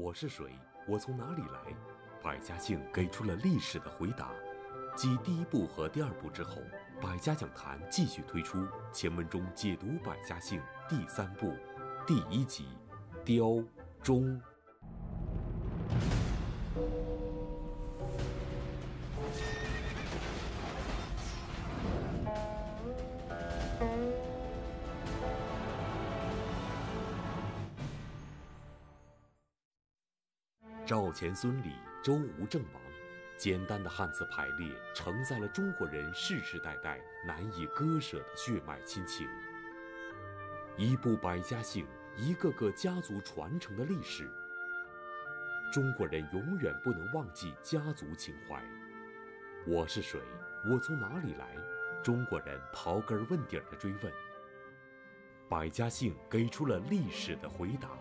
我是谁？我从哪里来？百家姓给出了历史的回答。继第一部和第二部之后，百家讲坛继续推出前文中解读百家姓第三部，第一集：雕钟。赵钱孙李周吴郑王，简单的汉字排列承载了中国人世世代代难以割舍的血脉亲情。一部《百家姓》，一个个家族传承的历史。中国人永远不能忘记家族情怀。我是谁？我从哪里来？中国人刨根问底的追问，《百家姓》给出了历史的回答。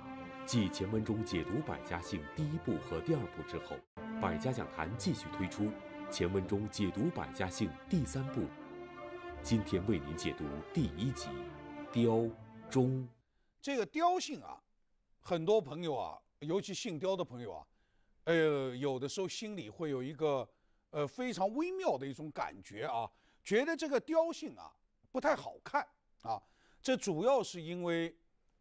继前文中解读百家姓第一部和第二部之后，百家讲坛继续推出前文中解读百家姓第三部。今天为您解读第一集，雕，钟》。这个雕姓啊，很多朋友啊，尤其姓雕的朋友啊，呃，有的时候心里会有一个呃非常微妙的一种感觉啊，觉得这个雕姓啊不太好看啊。这主要是因为。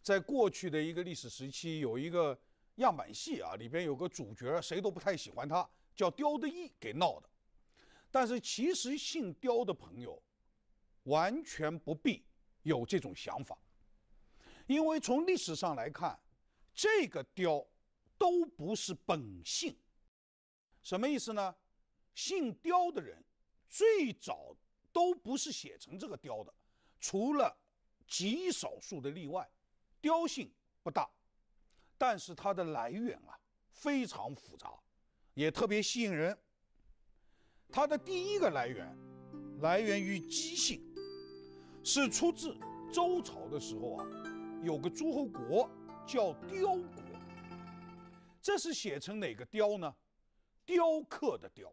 在过去的一个历史时期，有一个样板戏啊，里边有个主角，谁都不太喜欢他，叫刁德义给闹的。但是，其实姓刁的朋友完全不必有这种想法，因为从历史上来看，这个“刁”都不是本姓。什么意思呢？姓刁的人最早都不是写成这个“刁”的，除了极少数的例外。雕性不大，但是它的来源啊非常复杂，也特别吸引人。它的第一个来源来源于姬姓，是出自周朝的时候啊，有个诸侯国叫雕国。这是写成哪个雕呢？雕刻的雕，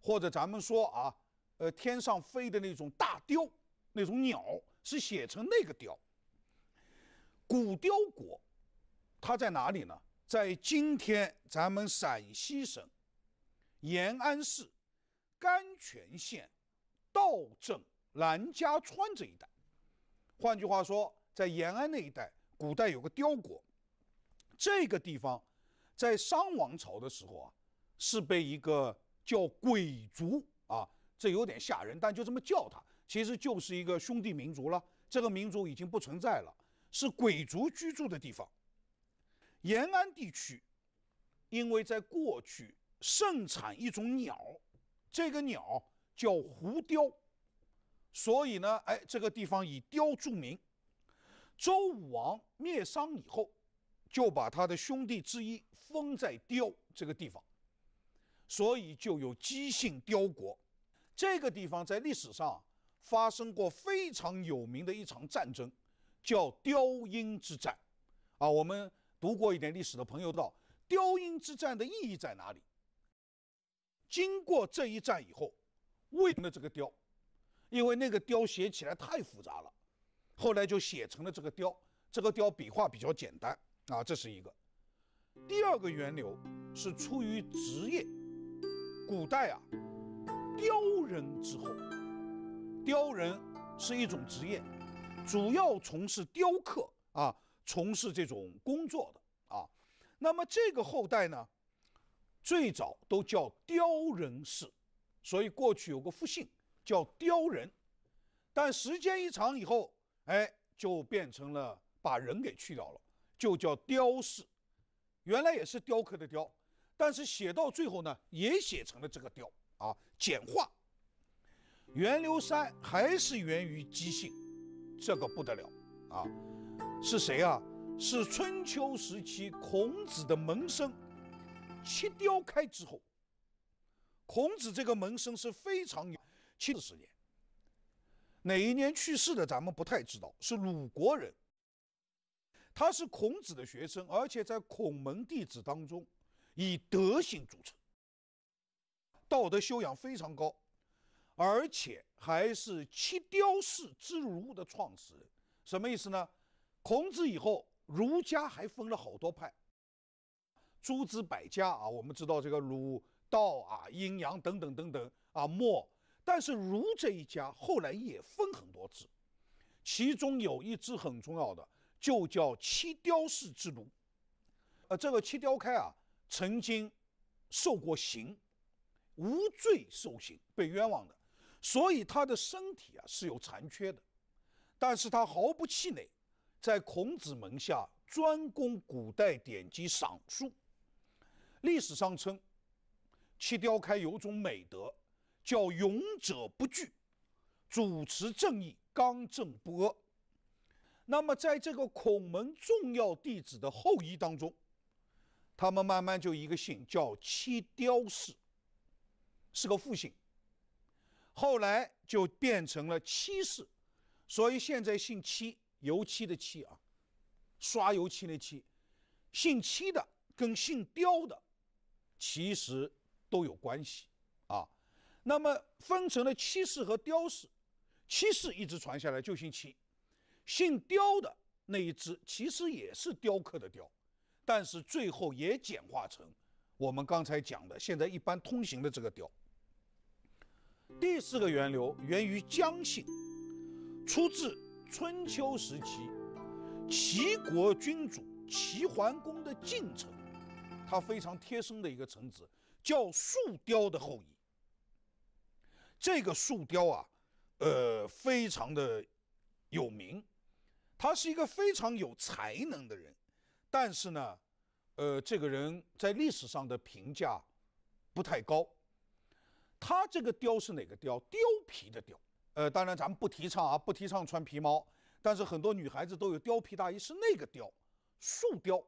或者咱们说啊，呃，天上飞的那种大雕，那种鸟是写成那个雕。古雕国，它在哪里呢？在今天咱们陕西省延安市甘泉县道镇南家川这一带。换句话说，在延安那一带，古代有个雕国。这个地方在商王朝的时候啊，是被一个叫鬼族啊，这有点吓人，但就这么叫它。其实就是一个兄弟民族了。这个民族已经不存在了。是鬼族居住的地方。延安地区，因为在过去盛产一种鸟，这个鸟叫胡雕，所以呢，哎，这个地方以雕著名。周武王灭商以后，就把他的兄弟之一封在雕这个地方，所以就有姬姓雕国。这个地方在历史上发生过非常有名的一场战争。叫雕鹰之战，啊，我们读过一点历史的朋友，知道，雕鹰之战的意义在哪里？经过这一战以后，为什么这个雕？因为那个雕写起来太复杂了，后来就写成了这个雕，这个雕笔画比较简单啊，这是一个。第二个源流是出于职业，古代啊，雕人之后，雕人是一种职业。主要从事雕刻啊，从事这种工作的啊，那么这个后代呢，最早都叫雕人氏，所以过去有个复姓叫雕人，但时间一长以后，哎，就变成了把人给去掉了，就叫雕氏，原来也是雕刻的雕，但是写到最后呢，也写成了这个雕啊，简化。袁留山还是源于姬姓。这个不得了，啊，是谁啊？是春秋时期孔子的门生，七雕开之后，孔子这个门生是非常有，七十年。哪一年去世的？咱们不太知道，是鲁国人。他是孔子的学生，而且在孔门弟子当中，以德行著称，道德修养非常高。而且还是七雕氏之儒的创始人，什么意思呢？孔子以后，儒家还分了好多派，诸子百家啊。我们知道这个儒道啊、阴阳等等等等啊、墨，但是儒这一家后来也分很多支，其中有一支很重要的，就叫七雕氏之儒。呃，这个七雕开啊，曾经受过刑，无罪受刑，被冤枉的。所以他的身体啊是有残缺的，但是他毫不气馁，在孔子门下专攻古代典籍、赏书。历史上称漆雕开有种美德，叫勇者不惧，主持正义，刚正不阿。那么在这个孔门重要弟子的后裔当中，他们慢慢就一个姓叫漆雕氏，是个复姓。后来就变成了漆氏，所以现在姓漆，油漆的漆啊，刷油漆的漆，姓漆的跟姓雕的其实都有关系啊。那么分成了漆氏和雕氏，漆氏一直传下来就姓漆，姓雕的那一支其实也是雕刻的雕，但是最后也简化成我们刚才讲的现在一般通行的这个雕。第四个源流源于姜姓，出自春秋时期齐国君主齐桓公的近臣，他非常贴身的一个臣子叫树雕的后裔。这个树雕啊，呃，非常的有名，他是一个非常有才能的人，但是呢，呃，这个人在历史上的评价不太高。他这个貂是哪个貂？貂皮的貂。呃，当然咱们不提倡啊，不提倡穿皮毛。但是很多女孩子都有貂皮大衣，是那个貂，树貂。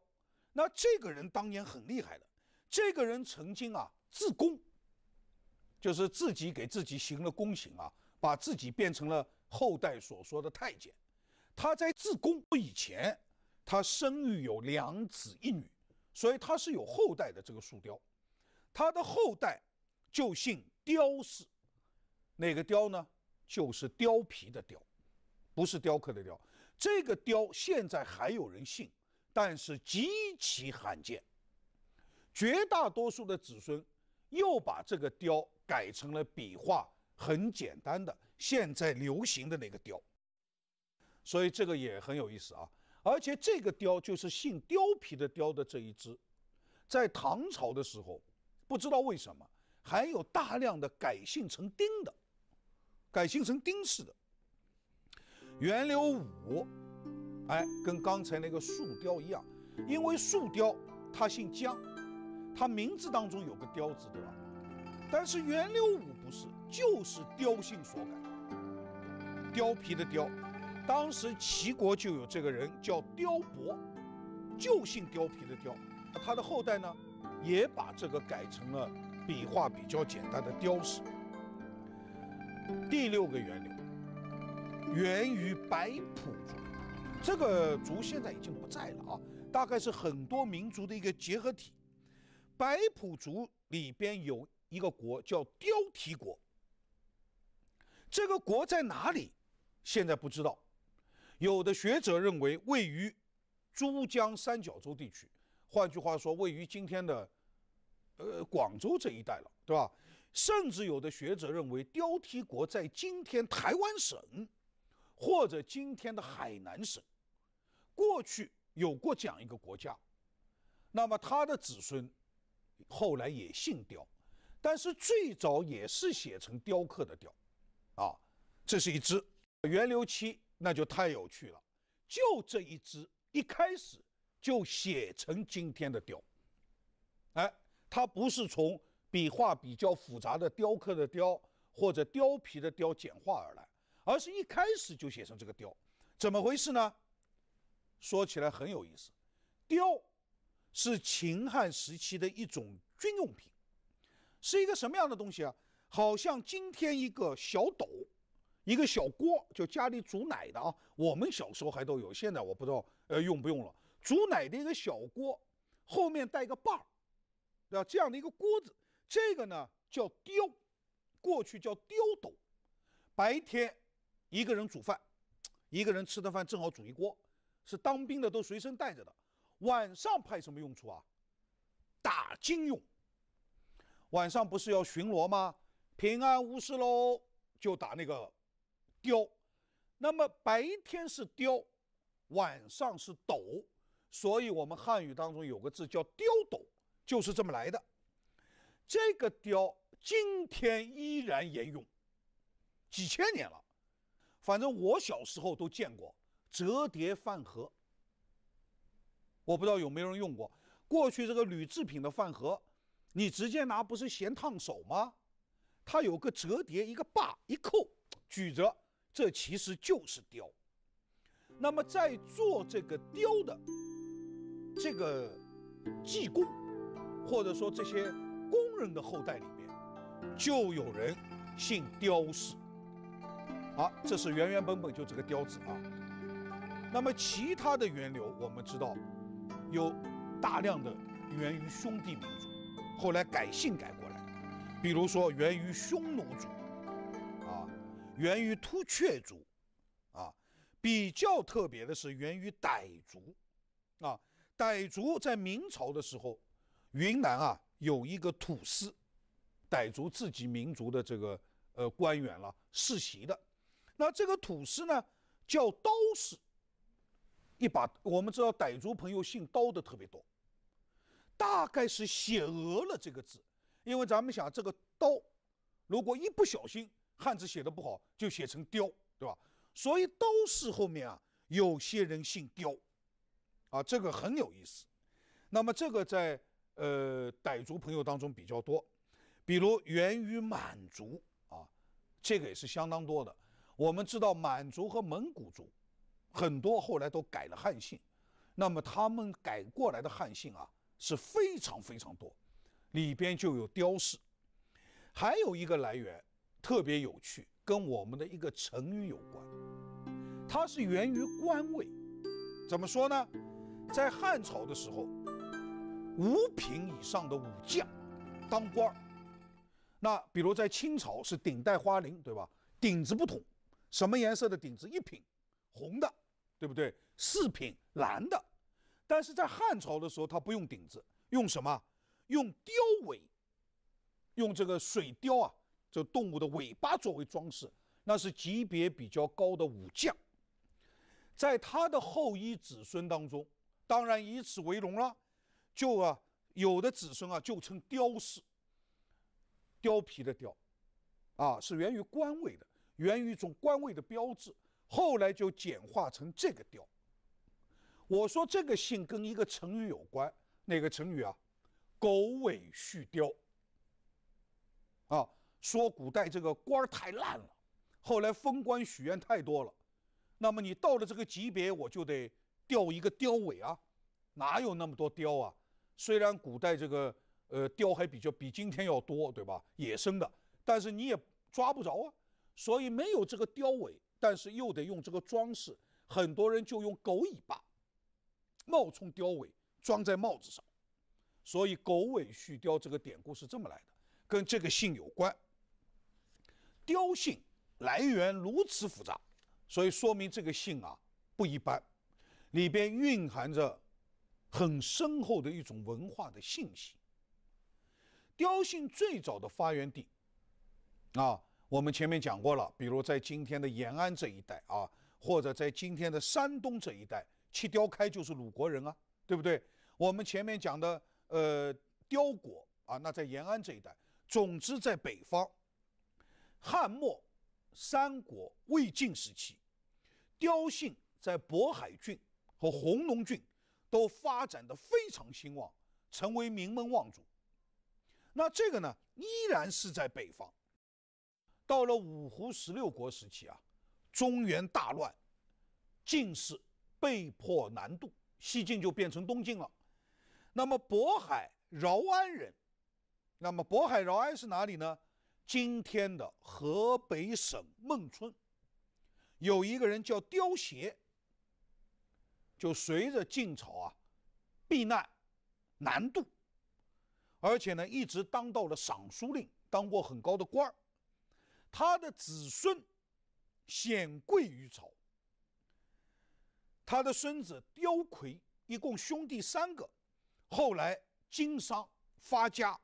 那这个人当年很厉害的，这个人曾经啊自宫，就是自己给自己行了宫刑啊，把自己变成了后代所说的太监。他在自宫以前，他生育有两子一女，所以他是有后代的。这个树貂，他的后代就姓。雕饰，哪个雕呢？就是貂皮的貂，不是雕刻的雕。这个雕现在还有人信，但是极其罕见。绝大多数的子孙又把这个雕改成了笔画很简单的现在流行的那个雕，所以这个也很有意思啊。而且这个雕就是姓貂皮的貂的这一只，在唐朝的时候，不知道为什么。还有大量的改姓成丁的，改姓成丁氏的。袁刘武，哎，跟刚才那个树雕一样，因为树雕他姓姜，他名字当中有个雕字，对吧？但是袁刘武不是，就是雕姓所改。貂皮的貂。当时齐国就有这个人叫雕伯，就姓貂皮的貂。他的后代呢，也把这个改成了。笔画比较简单的雕饰。第六个源流源于白普族，这个族现在已经不在了啊，大概是很多民族的一个结合体。白普族里边有一个国叫雕提国，这个国在哪里？现在不知道。有的学者认为位于珠江三角洲地区，换句话说，位于今天的。呃，广州这一带了，对吧？甚至有的学者认为，雕梯国在今天台湾省或者今天的海南省，过去有过这样一个国家，那么他的子孙后来也姓雕，但是最早也是写成雕刻的雕，啊，这是一只源流期，那就太有趣了，就这一只一开始就写成今天的雕，哎。它不是从笔画比较复杂的雕刻的雕或者貂皮的貂简化而来，而是一开始就写成这个“雕”，怎么回事呢？说起来很有意思，“雕”是秦汉时期的一种军用品，是一个什么样的东西啊？好像今天一个小斗，一个小锅，就家里煮奶的啊。我们小时候还都有，现在我不知道呃用不用了。煮奶的一个小锅，后面带个把儿。啊，这样的一个锅子，这个呢叫雕，过去叫雕斗。白天一个人煮饭，一个人吃的饭正好煮一锅，是当兵的都随身带着的。晚上派什么用处啊？打金用。晚上不是要巡逻吗？平安无事喽，就打那个雕。那么白天是雕，晚上是斗，所以我们汉语当中有个字叫雕斗。就是这么来的，这个雕今天依然沿用，几千年了。反正我小时候都见过折叠饭盒，我不知道有没有人用过。过去这个铝制品的饭盒，你直接拿不是嫌烫手吗？它有个折叠，一个把一扣举着，这其实就是雕。那么在做这个雕的这个技工。或者说这些工人的后代里面，就有人姓刁氏。好，这是原原本本就这个“刁”字啊。那么其他的源流，我们知道有大量的源于兄弟民族，后来改姓改过来。比如说源于匈奴族啊，源于突厥族啊，比较特别的是源于傣族啊。傣族在明朝的时候。云南啊，有一个土司，傣族自己民族的这个呃官员了，世袭的。那这个土司呢，叫刀氏。一把，我们知道傣族朋友姓刀的特别多，大概是写讹了这个字，因为咱们想这个刀，如果一不小心汉字写的不好，就写成雕，对吧？所以刀氏后面啊，有些人姓雕，啊，这个很有意思。那么这个在。呃，傣族朋友当中比较多，比如源于满族啊，这个也是相当多的。我们知道满族和蒙古族很多后来都改了汉姓，那么他们改过来的汉姓啊是非常非常多，里边就有雕氏。还有一个来源特别有趣，跟我们的一个成语有关，它是源于官位。怎么说呢？在汉朝的时候。五品以上的武将当官，那比如在清朝是顶戴花翎，对吧？顶子不同，什么颜色的顶子？一品红的，对不对？四品蓝的。但是在汉朝的时候，他不用顶子，用什么？用貂尾，用这个水貂啊，这动物的尾巴作为装饰，那是级别比较高的武将。在他的后裔子孙当中，当然以此为荣了。就啊，有的子孙啊，就称貂氏。貂皮的貂，啊，是源于官位的，源于一种官位的标志，后来就简化成这个貂。我说这个姓跟一个成语有关，哪个成语啊？狗尾续貂。啊，说古代这个官太烂了，后来封官许愿太多了，那么你到了这个级别，我就得掉一个貂尾啊，哪有那么多貂啊？虽然古代这个呃雕还比较比今天要多，对吧？野生的，但是你也抓不着啊，所以没有这个雕尾，但是又得用这个装饰，很多人就用狗尾巴冒充貂尾装在帽子上，所以“狗尾续貂”这个典故是这么来的，跟这个姓有关。雕姓来源如此复杂，所以说明这个姓啊不一般，里边蕴含着。很深厚的一种文化的信息。雕姓最早的发源地，啊，我们前面讲过了，比如在今天的延安这一带啊，或者在今天的山东这一带，去雕开就是鲁国人啊，对不对？我们前面讲的，呃，雕国啊，那在延安这一带，总之在北方。汉末、三国、魏晋时期，雕姓在渤海郡和弘农郡。都发展的非常兴旺，成为名门望族。那这个呢，依然是在北方。到了五胡十六国时期啊，中原大乱，晋氏被迫南渡，西晋就变成东晋了。那么渤海饶安人，那么渤海饶安是哪里呢？今天的河北省孟村，有一个人叫刁协。就随着晋朝啊，避难南渡，而且呢一直当到了尚书令，当过很高的官儿。他的子孙显贵于朝，他的孙子刁逵，一共兄弟三个，后来经商发家，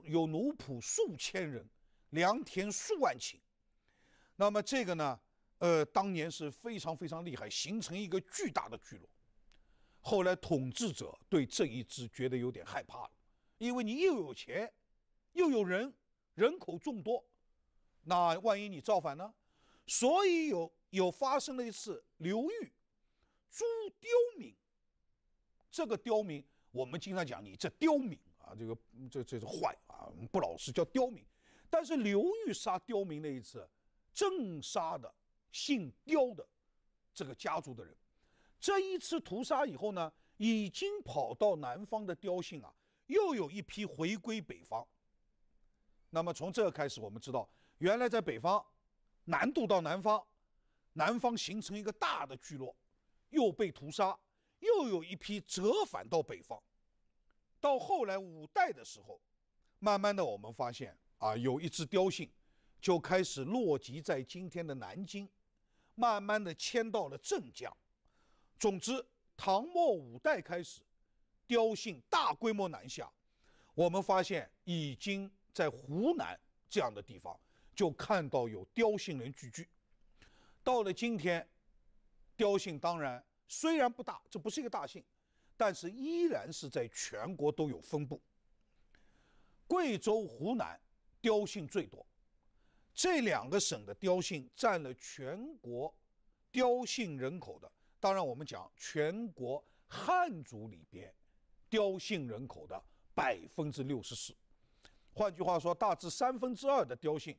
有奴仆数千人，良田数万顷。那么这个呢？呃，当年是非常非常厉害，形成一个巨大的聚落。后来统治者对这一支觉得有点害怕了，因为你又有钱，又有人，人口众多，那万一你造反呢？所以有有发生了一次刘裕诛刁民。这个刁民，我们经常讲你这刁民啊，这个这这是坏啊，不老实叫刁民。但是刘裕杀刁民那一次，正杀的。姓刁的，这个家族的人，这一次屠杀以后呢，已经跑到南方的刁姓啊，又有一批回归北方。那么从这个开始，我们知道，原来在北方，南渡到南方，南方形成一个大的聚落，又被屠杀，又有一批折返到北方。到后来五代的时候，慢慢的我们发现啊，有一支刁姓，就开始落籍在今天的南京。慢慢的迁到了镇江。总之，唐末五代开始，刁姓大规模南下。我们发现已经在湖南这样的地方就看到有刁姓人聚居。到了今天，刁姓当然虽然不大，这不是一个大姓，但是依然是在全国都有分布。贵州、湖南，刁姓最多。这两个省的刁姓占了全国刁姓人口的，当然我们讲全国汉族里边刁姓人口的百分之六十四。换句话说，大致三分之二的刁姓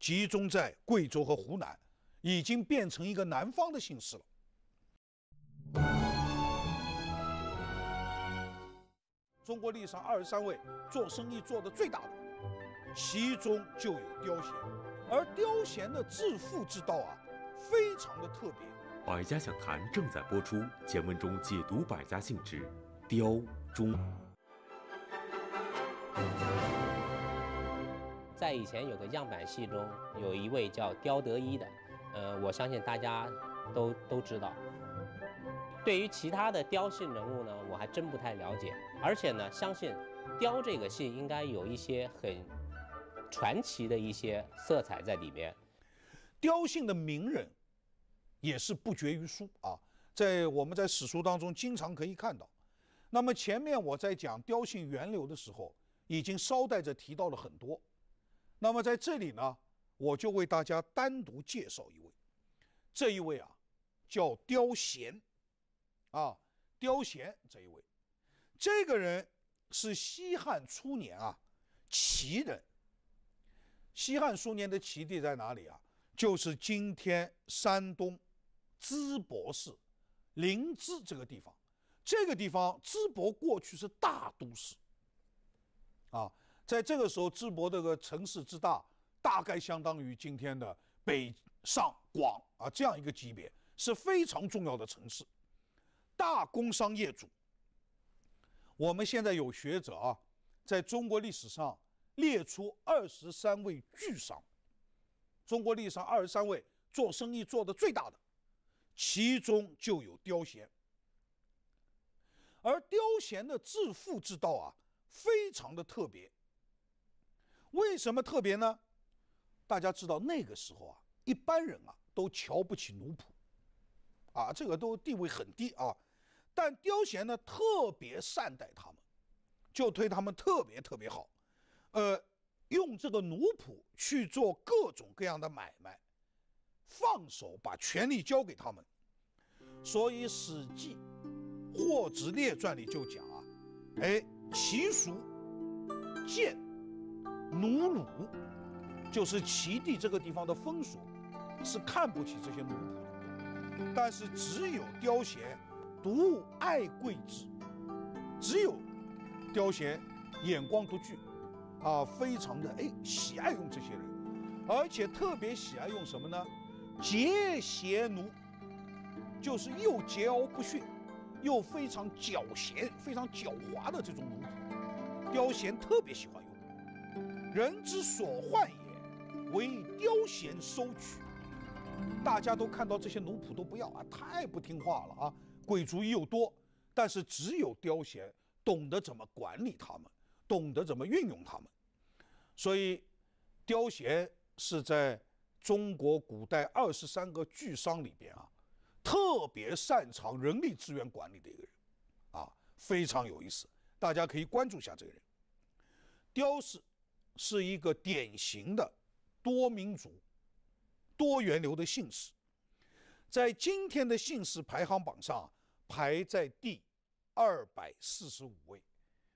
集中在贵州和湖南，已经变成一个南方的姓氏了。中国历史上二十三位做生意做得最大的，其中就有刁姓。而刁贤的致富之道啊，非常的特别。百家讲坛正在播出，前文中解读百家姓之刁忠。在以前有个样板戏中，有一位叫刁德一的，呃，我相信大家都都知道。对于其他的刁姓人物呢，我还真不太了解。而且呢，相信刁这个姓应该有一些很。传奇的一些色彩在里面，刁姓的名人也是不绝于书啊。在我们在史书当中经常可以看到。那么前面我在讲刁姓源流的时候，已经捎带着提到了很多。那么在这里呢，我就为大家单独介绍一位，这一位啊，叫刁贤，啊，刁贤这一位，这个人是西汉初年啊，齐人。西汉初年的齐地在哪里啊？就是今天山东淄博市临淄这个地方。这个地方淄博过去是大都市啊，在这个时候淄博这个城市之大，大概相当于今天的北上广啊这样一个级别，是非常重要的城市，大工商业主。我们现在有学者啊，在中国历史上。列出二十三位巨商，中国历史上二十三位做生意做得最大的，其中就有刁贤。而刁贤的致富之道啊，非常的特别。为什么特别呢？大家知道那个时候啊，一般人啊都瞧不起奴仆，啊，这个都地位很低啊。但刁贤呢，特别善待他们，就对他们特别特别好。呃，用这个奴仆去做各种各样的买卖，放手把权力交给他们。所以《史记·霍子列传》里就讲啊，哎，齐俗见奴虏，就是齐地这个地方的风俗是看不起这些奴仆的。但是只有刁贤独爱贵之，只有刁贤眼光独具。啊，非常的哎喜爱用这些人，而且特别喜爱用什么呢？桀黠奴，就是又桀骜不驯，又非常狡黠、非常狡猾的这种奴仆。刁贤特别喜欢用，人之所患也，为刁贤收取。大家都看到这些奴仆都不要啊，太不听话了啊，鬼主意又多，但是只有刁贤懂得怎么管理他们。懂得怎么运用他们，所以，貂贤是在中国古代二十三个巨商里边啊，特别擅长人力资源管理的一个人，啊，非常有意思，大家可以关注一下这个人。貂氏是一个典型的多民族、多元流的姓氏，在今天的姓氏排行榜上排在第二百四十五位。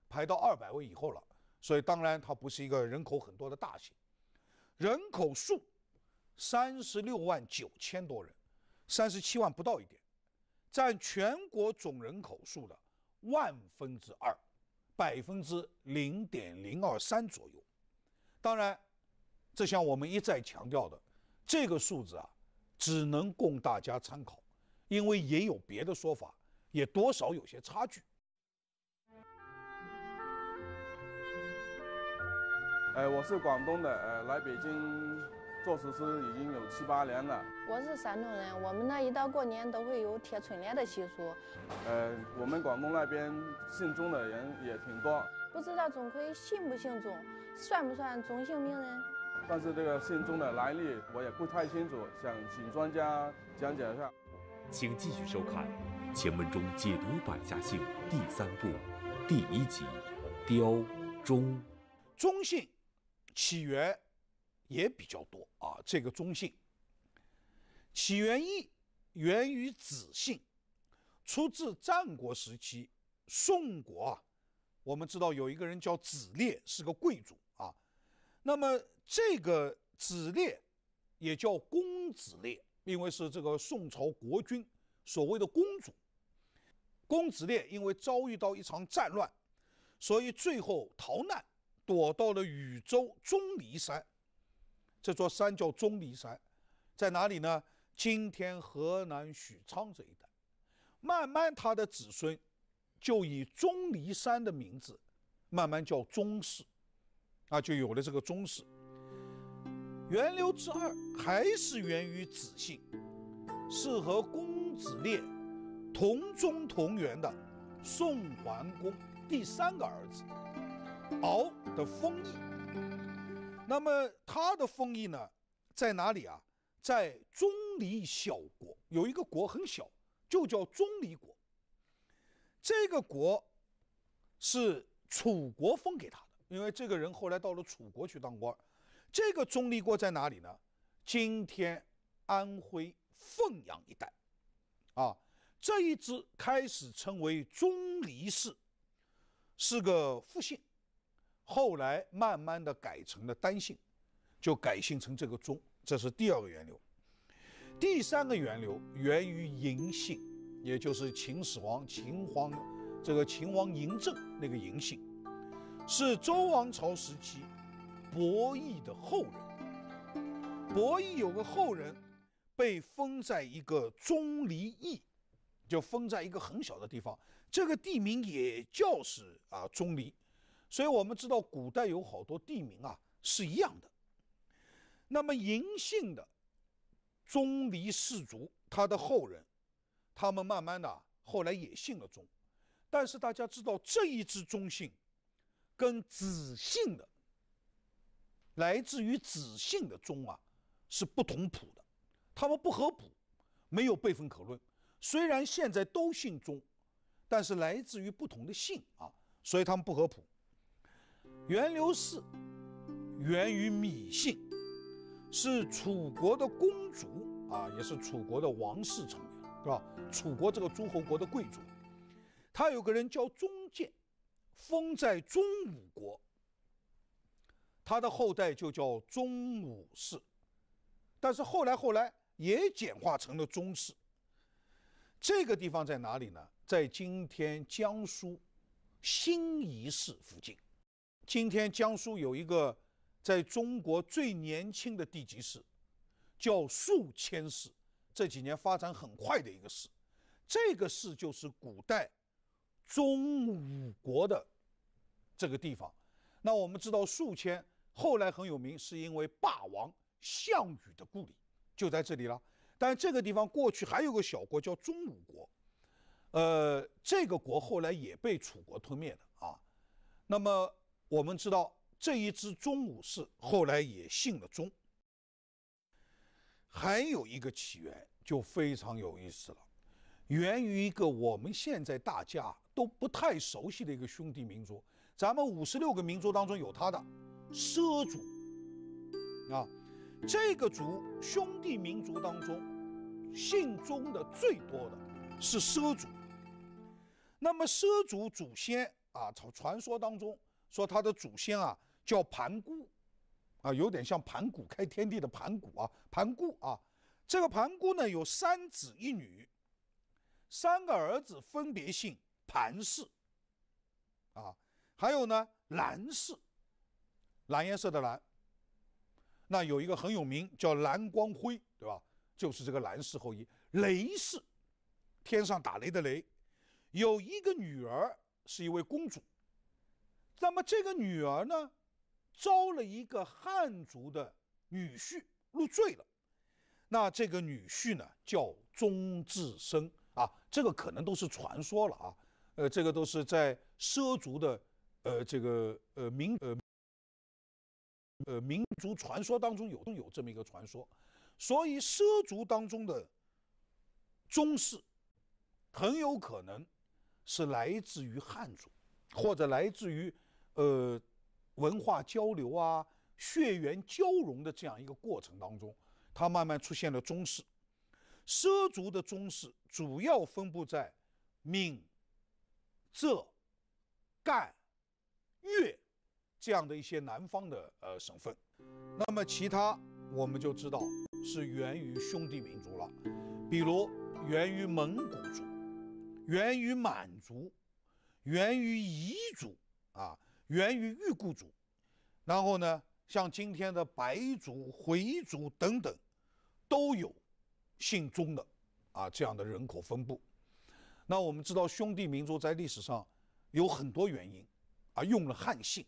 排到二百位以后了，所以当然它不是一个人口很多的大型，人口数三十六万九千多人，三十七万不到一点，占全国总人口数的万分之二，百分之零点零二三左右。当然，这像我们一再强调的，这个数字啊，只能供大家参考，因为也有别的说法，也多少有些差距。呃，我是广东的，呃，来北京做厨师已经有七八年了。我是山东人，我们那一到过年都会有贴春联的习俗。呃，我们广东那边姓钟的人也挺多，不知道钟馗姓不姓钟，算不算钟姓名人？但是这个姓钟的来历我也不太清楚，想请专家讲解一下。请继续收看《钱文忠解读百家姓》第三部第一集，雕钟。钟姓。起源也比较多啊，这个中性。起源一源于子姓，出自战国时期宋国啊。我们知道有一个人叫子烈，是个贵族啊。那么这个子烈也叫公子烈，因为是这个宋朝国君，所谓的公主公子烈，因为遭遇到一场战乱，所以最后逃难。躲到了禹州钟离山，这座山叫钟离山，在哪里呢？今天河南许昌这一带。慢慢他的子孙，就以钟离山的名字，慢慢叫钟氏，啊，就有了这个钟氏。源流之二还是源于子姓，是和公子烈同宗同源的宋桓公第三个儿子。敖的封邑，那么他的封邑呢，在哪里啊？在钟离小国，有一个国很小，就叫钟离国。这个国是楚国封给他的，因为这个人后来到了楚国去当官。这个钟离国在哪里呢？今天安徽凤阳一带，啊，这一支开始称为钟离氏，是个复姓。后来慢慢的改成了单姓，就改姓成这个钟，这是第二个源流。第三个源流源于嬴姓，也就是秦始皇、秦皇、这个秦王嬴政那个嬴姓，是周王朝时期伯邑的后人。伯邑有个后人，被封在一个钟离邑，就封在一个很小的地方，这个地名也叫是啊钟离。所以我们知道，古代有好多地名啊是一样的。那么，嬴姓的钟离氏族，他的后人，他们慢慢的后来也姓了钟，但是大家知道，这一支宗姓，跟子姓的，来自于子姓的钟啊，是不同谱的，他们不合谱，没有辈分可论。虽然现在都姓钟，但是来自于不同的姓啊，所以他们不合谱。源流氏源于芈姓，是楚国的公族啊，也是楚国的王室成员，是吧？楚国这个诸侯国的贵族，他有个人叫钟建，封在钟武国。他的后代就叫钟武氏，但是后来后来也简化成了钟氏。这个地方在哪里呢？在今天江苏新沂市附近。今天江苏有一个在中国最年轻的地级市，叫宿迁市，这几年发展很快的一个市。这个市就是古代钟武国的这个地方。那我们知道宿迁后来很有名，是因为霸王项羽的故里就在这里了。但这个地方过去还有个小国叫钟武国，呃，这个国后来也被楚国吞灭了啊。那么。我们知道这一支钟武氏后来也姓了钟。还有一个起源就非常有意思了，源于一个我们现在大家都不太熟悉的一个兄弟民族，咱们五十六个民族当中有他的，畲族，啊，这个族兄弟民族当中，姓钟的最多的是畲族。那么畲族祖先啊，从传说当中。说他的祖先啊叫盘古，啊有点像盘古开天地的盘古啊，盘古啊，这个盘古呢有三子一女，三个儿子分别姓盘氏，啊，还有呢蓝氏，蓝颜色的蓝，那有一个很有名叫蓝光辉，对吧？就是这个蓝氏后裔，雷氏，天上打雷的雷，有一个女儿是一位公主。那么这个女儿呢，招了一个汉族的女婿入赘了，那这个女婿呢叫钟志生啊，这个可能都是传说了啊，呃，这个都是在畲族的呃这个呃民呃呃民族传说当中有有这么一个传说，所以畲族当中的宗氏很有可能是来自于汉族，或者来自于。呃，文化交流啊，血缘交融的这样一个过程当中，它慢慢出现了宗式，畲族的宗室主要分布在闽、浙、赣、粤这样的一些南方的呃省份。那么其他我们就知道是源于兄弟民族了，比如源于蒙古族，源于满族，源于彝族啊。源于玉固族，然后呢，像今天的白族、回族等等，都有姓宗的啊这样的人口分布。那我们知道兄弟民族在历史上有很多原因啊用了汉姓，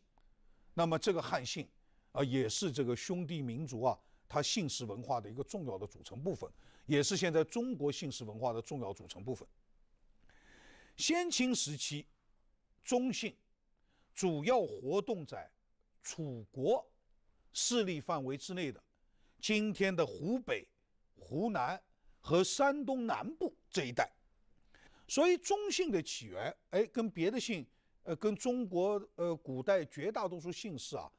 那么这个汉姓啊也是这个兄弟民族啊它姓氏文化的一个重要的组成部分，也是现在中国姓氏文化的重要组成部分。先秦时期，宗姓。主要活动在楚国势力范围之内的，今天的湖北、湖南和山东南部这一带。所以，中姓的起源，哎，跟别的姓，呃，跟中国呃古代绝大多数姓氏啊，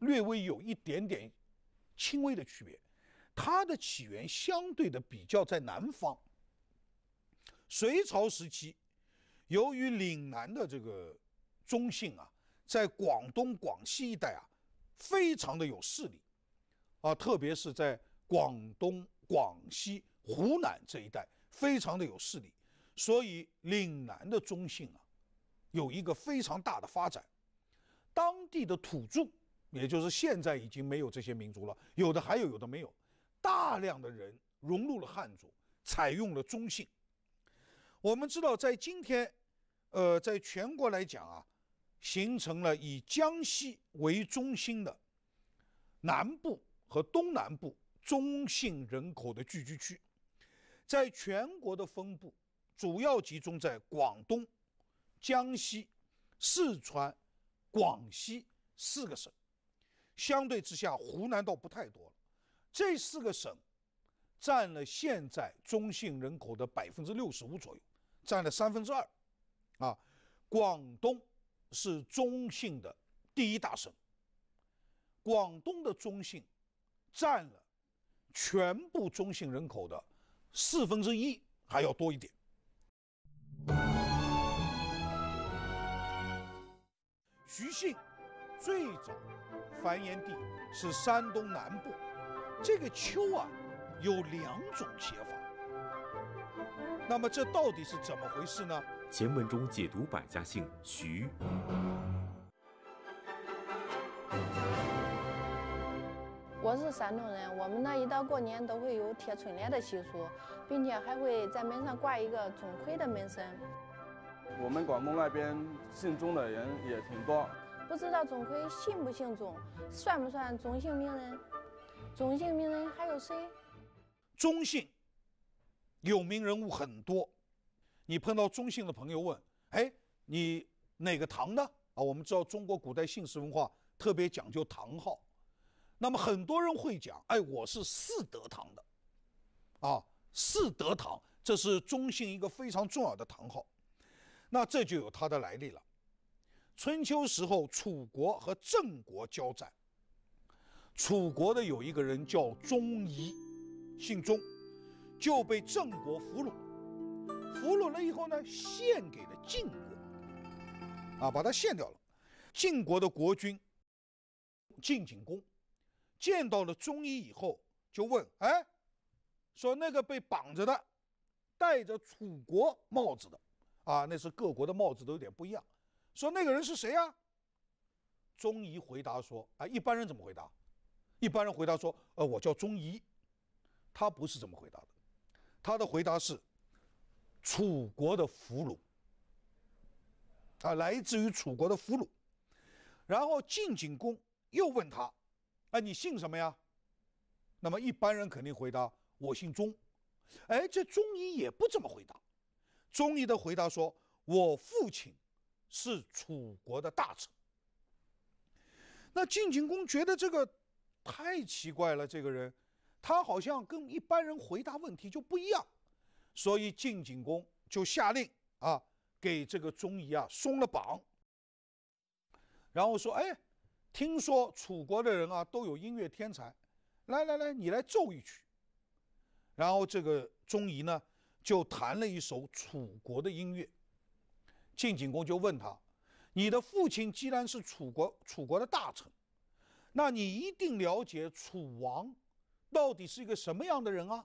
略微有一点点轻微的区别。它的起源相对的比较在南方。隋朝时期，由于岭南的这个中姓啊。在广东、广西一带啊，非常的有势力，啊，特别是在广东、广西、湖南这一带，非常的有势力，所以岭南的中性啊，有一个非常大的发展。当地的土著，也就是现在已经没有这些民族了，有的还有，有的没有，大量的人融入了汉族，采用了中性。我们知道，在今天，呃，在全国来讲啊。形成了以江西为中心的南部和东南部中性人口的聚居区，在全国的分布主要集中在广东、江西、四川、广西四个省，相对之下湖南倒不太多了。这四个省占了现在中性人口的百分之六十五左右，占了三分之二。啊，广东。是中姓的第一大省。广东的中性占了全部中性人口的四分之一还要多一点。徐姓最早繁衍地是山东南部。这个“丘”啊，有两种写法。那么这到底是怎么回事呢？前文中解读百家姓徐。我是山东人，我们那一到过年都会有贴春联的习俗，并且还会在门上挂一个钟馗的门神。我们广东那边姓钟的人也挺多。不知道钟馗姓不姓钟，算不算钟姓名人？钟姓名人还有谁？钟姓。有名人物很多，你碰到中姓的朋友问：“哎，你哪个堂的？”啊，我们知道中国古代姓氏文化特别讲究堂号，那么很多人会讲：“哎，我是四德堂的。”啊，四德堂这是中姓一个非常重要的堂号，那这就有它的来历了。春秋时候，楚国和郑国交战，楚国的有一个人叫钟仪，姓钟。就被郑国俘虏，俘虏了以后呢，献给了晋国，啊，把他献掉了。晋国的国君晋景公见到了钟仪以后，就问：“哎，说那个被绑着的，戴着楚国帽子的，啊，那是各国的帽子都有点不一样。说那个人是谁呀？”钟仪回答说：“啊，一般人怎么回答？一般人回答说：‘呃，我叫钟仪。’他不是这么回答的。”他的回答是，楚国的俘虏。啊，来自于楚国的俘虏。然后晋景公又问他：“哎，你姓什么呀？”那么一般人肯定回答：“我姓钟。”哎，这钟仪也不这么回答。钟仪的回答说：“我父亲是楚国的大臣。”那晋景公觉得这个太奇怪了，这个人。他好像跟一般人回答问题就不一样，所以晋景公就下令啊，给这个钟仪啊松了绑。然后说：“哎，听说楚国的人啊都有音乐天才，来来来，你来奏一曲。”然后这个钟仪呢就弹了一首楚国的音乐。晋景公就问他：“你的父亲既然是楚国楚国的大臣，那你一定了解楚王。”到底是一个什么样的人啊？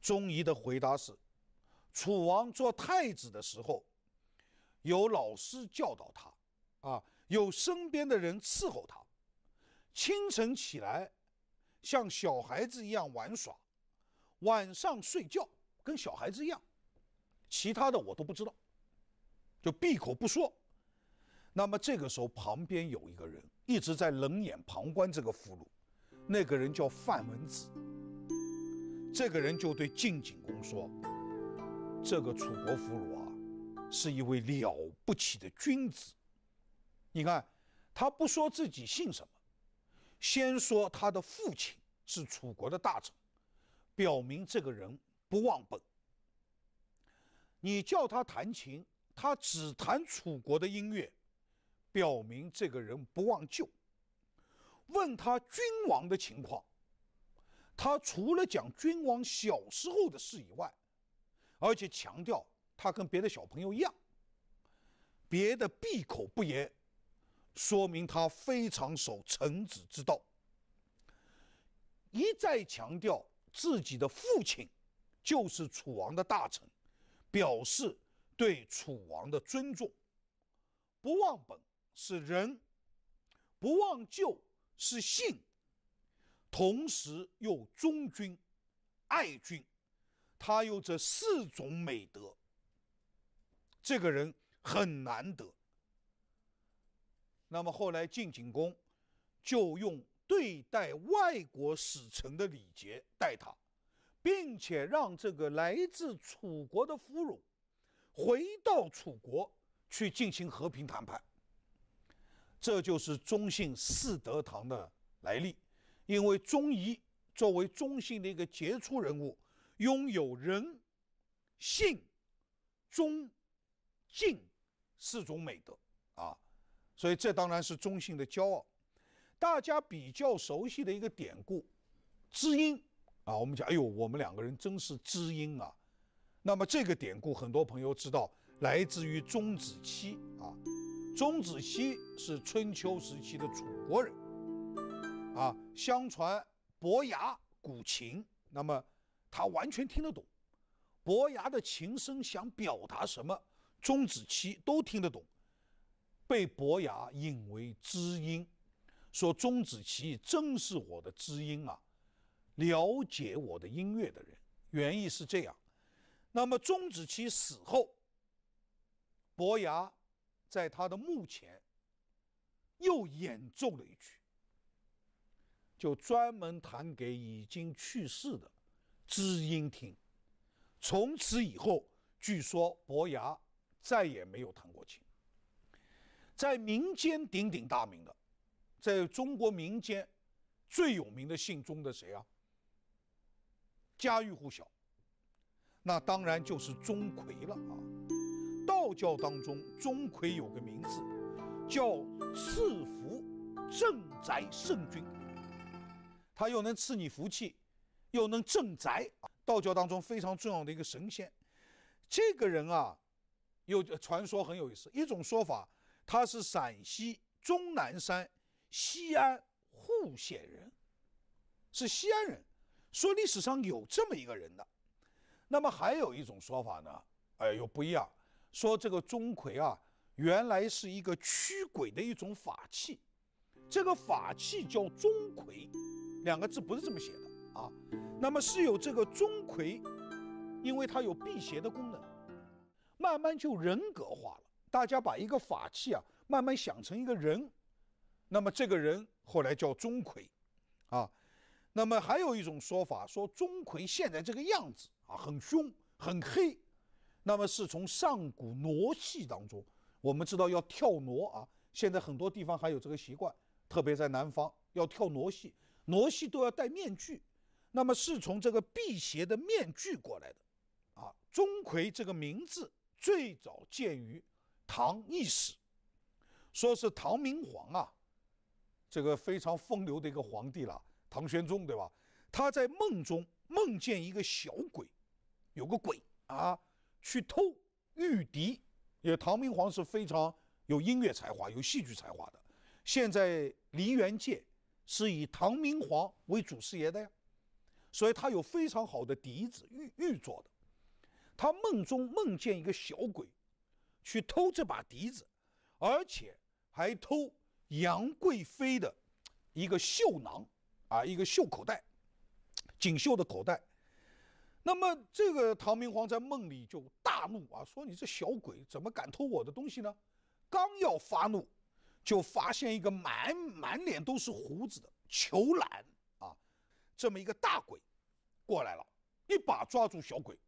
钟仪的回答是：楚王做太子的时候，有老师教导他，啊，有身边的人伺候他，清晨起来像小孩子一样玩耍，晚上睡觉跟小孩子一样，其他的我都不知道，就闭口不说。那么这个时候，旁边有一个人一直在冷眼旁观这个俘虏。那个人叫范文子，这个人就对晋景公说：“这个楚国俘虏啊，是一位了不起的君子。你看，他不说自己姓什么，先说他的父亲是楚国的大臣，表明这个人不忘本。你叫他弹琴，他只弹楚国的音乐，表明这个人不忘旧。”问他君王的情况，他除了讲君王小时候的事以外，而且强调他跟别的小朋友一样，别的闭口不言，说明他非常守臣子之道。一再强调自己的父亲就是楚王的大臣，表示对楚王的尊重，不忘本是人，不忘旧。是信，同时又忠君、爱君，他有这四种美德。这个人很难得。那么后来晋景公就用对待外国使臣的礼节待他，并且让这个来自楚国的俘虏回到楚国去进行和平谈判。这就是中信四德堂的来历，因为钟仪作为中信的一个杰出人物，拥有人、信、忠、敬四种美德啊，所以这当然是中信的骄傲。大家比较熟悉的一个典故，知音啊，我们讲，哎呦，我们两个人真是知音啊。那么这个典故，很多朋友知道，来自于钟子期啊。钟子期是春秋时期的楚国人，啊，相传伯牙鼓琴，那么他完全听得懂，伯牙的琴声想表达什么，钟子期都听得懂，被伯牙引为知音，说钟子期真是我的知音啊，了解我的音乐的人。原意是这样，那么钟子期死后，伯牙。在他的墓前，又演奏了一曲，就专门弹给已经去世的知音听。从此以后，据说伯牙再也没有弹过琴。在民间鼎鼎大名的，在中国民间最有名的姓钟的谁啊？家喻户晓，那当然就是钟馗了啊。道教当中，钟馗有个名字叫赐福镇宅圣君，他又能赐你福气，又能镇宅。道教当中非常重要的一个神仙。这个人啊，有传说很有意思。一种说法，他是陕西终南山西安户县人，是西安人。说历史上有这么一个人的。那么还有一种说法呢，哎，又不一样。说这个钟馗啊，原来是一个驱鬼的一种法器，这个法器叫钟馗，两个字不是这么写的啊。那么是有这个钟馗，因为它有辟邪的功能，慢慢就人格化了。大家把一个法器啊，慢慢想成一个人，那么这个人后来叫钟馗，啊。那么还有一种说法说钟馗现在这个样子啊，很凶，很黑。那么是从上古傩戏当中，我们知道要跳傩啊，现在很多地方还有这个习惯，特别在南方要跳傩戏，傩戏都要戴面具，那么是从这个辟邪的面具过来的，啊，钟馗这个名字最早见于唐历史，说是唐明皇啊，这个非常风流的一个皇帝了，唐玄宗对吧？他在梦中梦见一个小鬼，有个鬼啊。去偷玉笛，因为唐明皇是非常有音乐才华、有戏剧才华的。现在梨园界是以唐明皇为主师爷的呀，所以他有非常好的笛子，玉玉做的。他梦中梦见一个小鬼去偷这把笛子，而且还偷杨贵妃的一个绣囊啊，一个绣口袋，锦绣的口袋。那么这个唐明皇在梦里就大怒啊，说你这小鬼怎么敢偷我的东西呢？刚要发怒，就发现一个满满脸都是胡子的裘兰啊，这么一个大鬼，过来了，一把抓住小鬼，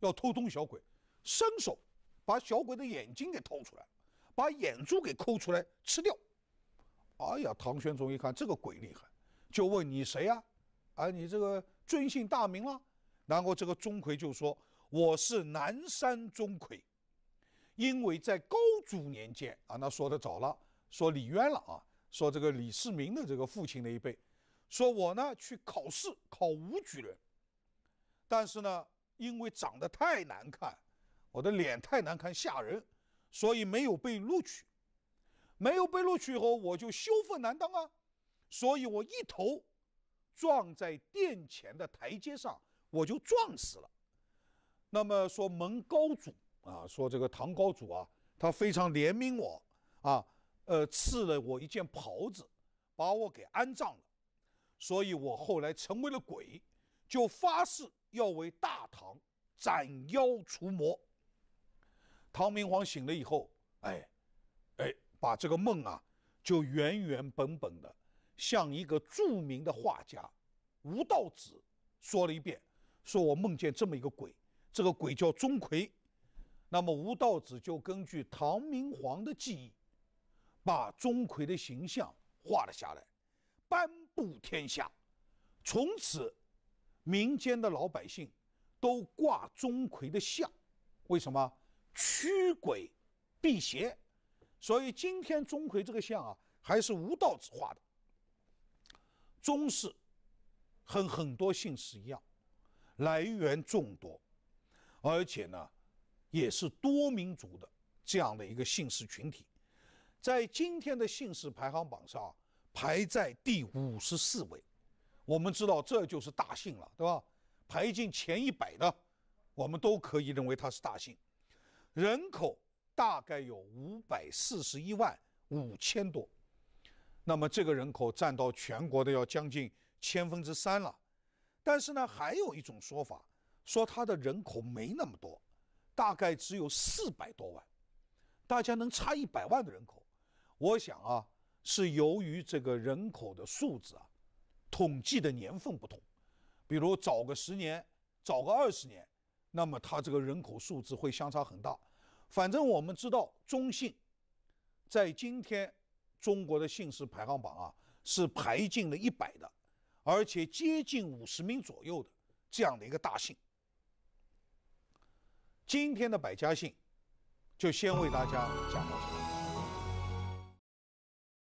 要偷东西。小鬼伸手把小鬼的眼睛给掏出来，把眼珠给抠出来吃掉。哎呀，唐玄宗一看这个鬼厉害，就问你谁呀？啊，你这个尊姓大名了？然后这个钟馗就说：“我是南山钟馗，因为在高祖年间啊，那说的早了，说李渊了啊，说这个李世民的这个父亲那一辈，说我呢去考试考武举人，但是呢，因为长得太难看，我的脸太难看吓人，所以没有被录取。没有被录取以后，我就羞愤难当啊，所以我一头撞在殿前的台阶上。”我就撞死了，那么说蒙高祖啊，说这个唐高祖啊，他非常怜悯我啊，呃，赐了我一件袍子，把我给安葬了，所以我后来成为了鬼，就发誓要为大唐斩妖除魔。唐明皇醒了以后，哎，哎，把这个梦啊，就原原本本的向一个著名的画家吴道子说了一遍。说我梦见这么一个鬼，这个鬼叫钟馗，那么吴道子就根据唐明皇的记忆，把钟馗的形象画了下来，颁布天下，从此，民间的老百姓都挂钟馗的像，为什么驱鬼辟邪？所以今天钟馗这个像啊，还是吴道子画的。钟氏和很多姓氏一样。来源众多，而且呢，也是多民族的这样的一个姓氏群体，在今天的姓氏排行榜上排在第五十四位。我们知道，这就是大姓了，对吧？排进前一百的，我们都可以认为它是大姓。人口大概有五百四十一万五千多，那么这个人口占到全国的要将近千分之三了。但是呢，还有一种说法，说它的人口没那么多，大概只有四百多万，大家能差一百万的人口，我想啊，是由于这个人口的数字啊，统计的年份不同，比如早个十年，早个二十年，那么它这个人口数字会相差很大。反正我们知道，中信，在今天中国的姓氏排行榜啊，是排进了一百的。而且接近五十名左右的这样的一个大姓。今天的百家姓，就先为大家讲到这。里。